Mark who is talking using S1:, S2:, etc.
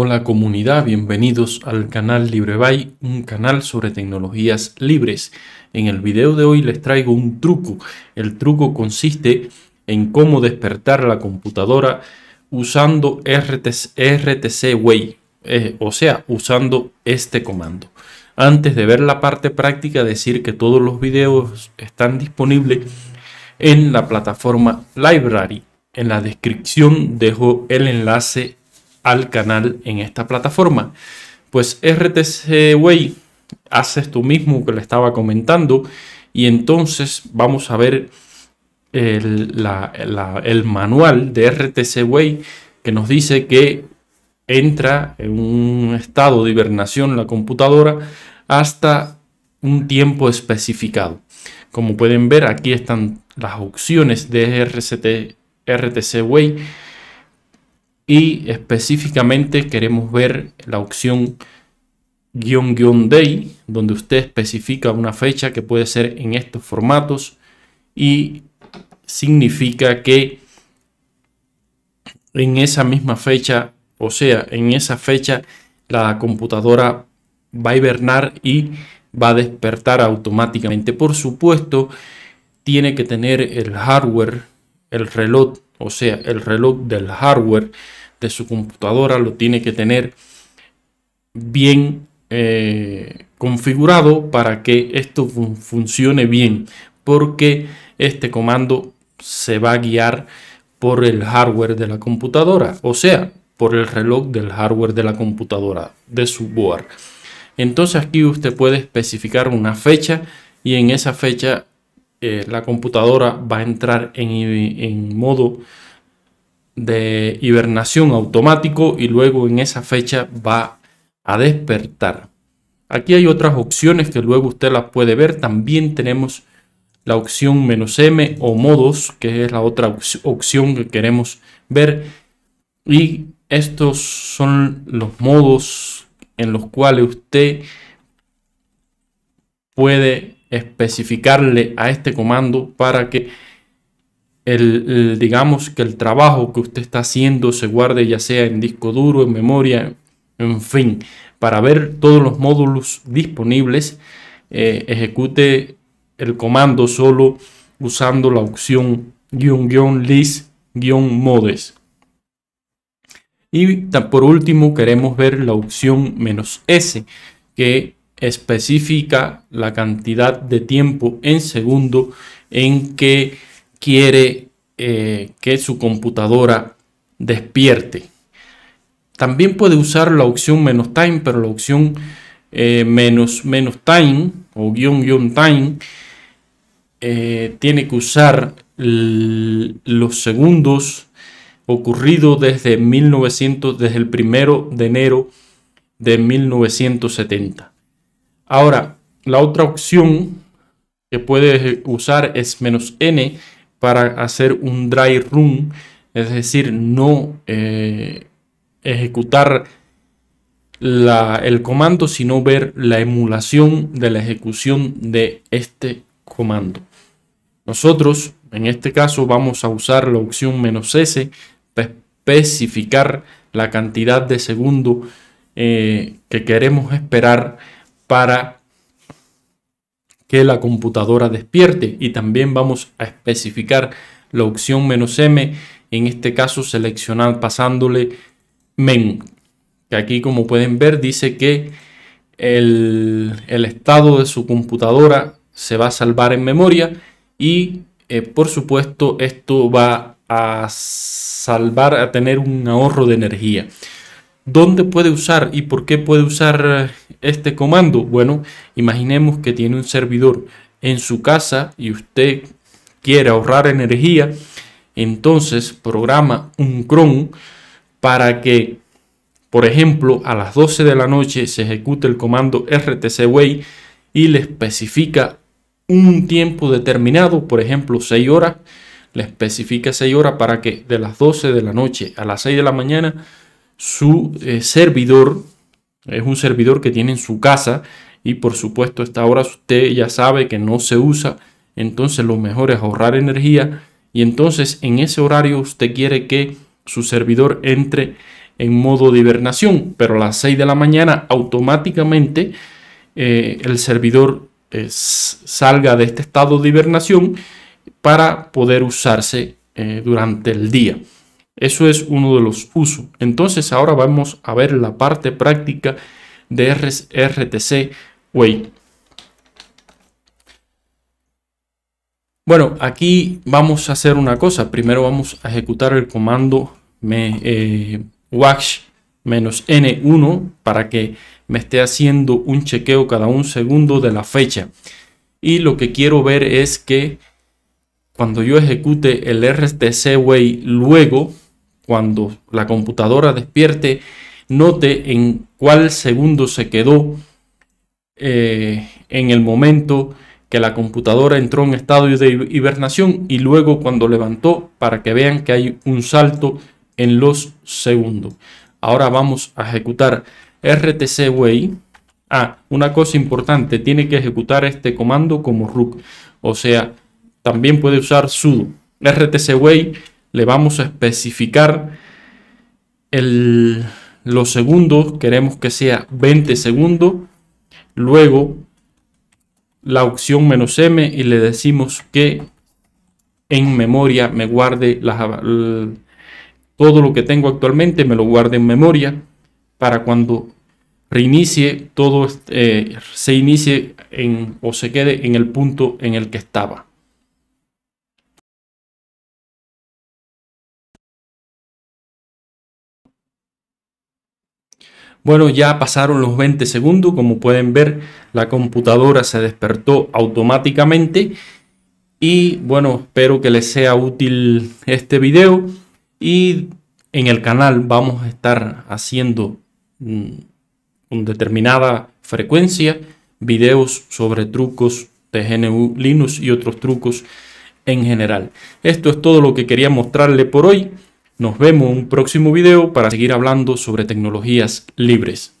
S1: Hola comunidad, bienvenidos al canal LibreBay, un canal sobre tecnologías libres. En el video de hoy les traigo un truco. El truco consiste en cómo despertar la computadora usando RTC, Way, eh, o sea, usando este comando. Antes de ver la parte práctica, decir que todos los videos están disponibles en la plataforma Library. En la descripción dejo el enlace al canal en esta plataforma. Pues RTC Way haces tú mismo que le estaba comentando y entonces vamos a ver el, manual de RTC Way que nos dice que entra en un estado de hibernación la computadora hasta un tiempo especificado. Como pueden ver, aquí están las opciones de RTC Way y específicamente queremos ver la opción guión guión day donde usted especifica una fecha que puede ser en estos formatos y significa que en esa misma fecha o sea en esa fecha la computadora va a hibernar y va a despertar automáticamente por supuesto tiene que tener el hardware el reloj o sea, el reloj del hardware de su computadora lo tiene que tener bien eh, configurado para que esto funcione bien, porque este comando se va a guiar por el hardware de la computadora, o sea, por el reloj del hardware de la computadora, de su board. Entonces aquí usted puede especificar una fecha y en esa fecha eh, la computadora va a entrar en, en modo de hibernación automático y luego en esa fecha va a despertar. Aquí hay otras opciones que luego usted las puede ver. También tenemos la opción menos "-m", o modos, que es la otra opción que queremos ver. Y estos son los modos en los cuales usted puede especificarle a este comando para que el, digamos que el trabajo que usted está haciendo se guarde ya sea en disco duro, en memoria, en fin, para ver todos los módulos disponibles, eh, ejecute el comando solo usando la opción guión guión list guión modes. Y por último queremos ver la opción menos S que especifica la cantidad de tiempo en segundo en que quiere eh, que su computadora despierte. También puede usar la opción menos time, pero la opción eh, menos, menos time o guión guión time eh, tiene que usar los segundos ocurridos desde 1900, desde el primero de enero de 1970. Ahora, la otra opción que puedes usar es menos "-n", para hacer un dry run, es decir, no eh, ejecutar el comando, sino ver la emulación de la ejecución de este comando. Nosotros, en este caso, vamos a usar la opción menos "-s", para especificar la cantidad de segundo eh, que queremos esperar para que la computadora despierte y también vamos a especificar la opción menos "-m", en este caso seleccionar pasándole men, que aquí como pueden ver dice que el, estado de su computadora se va a salvar en memoria y eh, por supuesto esto va a salvar, a tener un ahorro de energía. ¿Dónde puede usar y por qué puede usar eh, este comando? Bueno, imaginemos que tiene un servidor en su casa y usted quiere ahorrar energía, entonces programa un cron para que, por ejemplo, a las 12 de la noche se ejecute el comando RTC Way y le especifica un tiempo determinado, por ejemplo, 6 horas, le especifica 6 horas para que de las 12 de la noche a las 6 de la mañana su eh, servidor, es un servidor que tiene en su casa y por supuesto esta hora usted ya sabe que no se usa, entonces lo mejor es ahorrar energía y entonces en ese horario usted quiere que su servidor entre en modo de hibernación, pero a las 6 de la mañana automáticamente eh, el servidor eh, salga de este estado de hibernación para poder usarse durante el día. Eso es uno de los usos. Entonces ahora vamos a ver la parte práctica de RTC Way. Bueno, aquí vamos a hacer una cosa. Primero vamos a ejecutar el comando eh, watch n1 para que me esté haciendo un chequeo cada un segundo de la fecha. Y lo que quiero ver es que cuando yo ejecute el RTC way luego cuando la computadora despierte, note en cuál segundo se quedó eh, en el momento que la computadora entró en estado de hibernación y luego cuando levantó para que vean que hay un salto en los segundos. Ahora vamos a ejecutar RTC way. Ah, una cosa importante, tiene que ejecutar este comando como root, O sea, también puede usar sudo. RTC way le vamos a especificar el, los segundos, queremos que sea 20 segundos, luego la opción menos M y le decimos que en memoria me guarde todo lo que tengo actualmente, me lo guarde en memoria para cuando reinicie todo eh, se inicie en, o se quede en el punto en el que estaba. Bueno, ya pasaron los 20 segundos, como pueden ver, la computadora se despertó automáticamente. Y bueno, espero que les sea útil este video. Y en el canal vamos a estar haciendo mm, con determinada frecuencia videos sobre trucos de GNU Linux y otros trucos en general. Esto es todo lo que quería mostrarle por hoy. Nos vemos en un próximo video para seguir hablando sobre tecnologías libres.